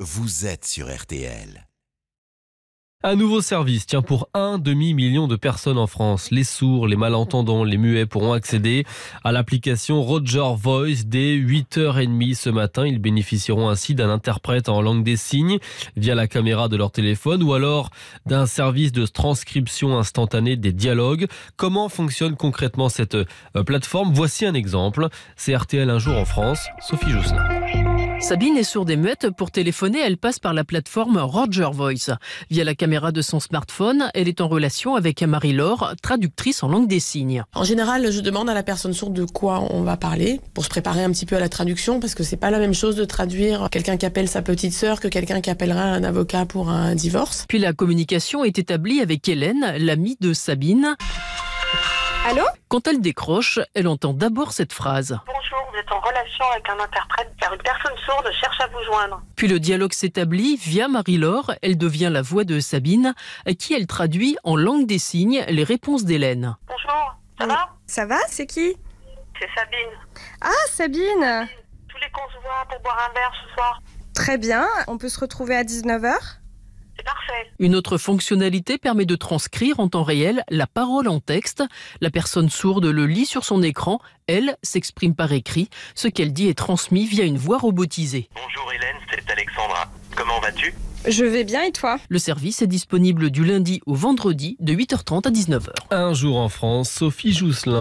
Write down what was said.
Vous êtes sur RTL. Un nouveau service, tient pour un demi-million de personnes en France. Les sourds, les malentendants, les muets pourront accéder à l'application Roger Voice dès 8h30 ce matin. Ils bénéficieront ainsi d'un interprète en langue des signes via la caméra de leur téléphone ou alors d'un service de transcription instantanée des dialogues. Comment fonctionne concrètement cette euh, plateforme Voici un exemple. C'est RTL Un jour en France, Sophie Jousselin. Sabine est sourde et muette. Pour téléphoner, elle passe par la plateforme Roger Voice. Via la caméra de son smartphone, elle est en relation avec Marie-Laure, traductrice en langue des signes. En général, je demande à la personne sourde de quoi on va parler pour se préparer un petit peu à la traduction parce que c'est pas la même chose de traduire quelqu'un qui appelle sa petite sœur que quelqu'un qui appellera un avocat pour un divorce. Puis la communication est établie avec Hélène, l'amie de Sabine. Allô Quand elle décroche, elle entend d'abord cette phrase. Bonjour vous êtes en relation avec un interprète car une personne sourde cherche à vous joindre. Puis le dialogue s'établit via Marie-Laure. Elle devient la voix de Sabine, à qui elle traduit en langue des signes les réponses d'Hélène. Bonjour, ça va Ça va C'est qui C'est Sabine. Ah, Sabine. Tous les qu'on pour boire un verre ce soir. Très bien. On peut se retrouver à 19h une autre fonctionnalité permet de transcrire en temps réel la parole en texte. La personne sourde le lit sur son écran, elle s'exprime par écrit. Ce qu'elle dit est transmis via une voix robotisée. Bonjour Hélène, c'est Alexandra. Comment vas-tu je vais bien et toi Le service est disponible du lundi au vendredi de 8h30 à 19h. Un jour en France, Sophie Jousselin.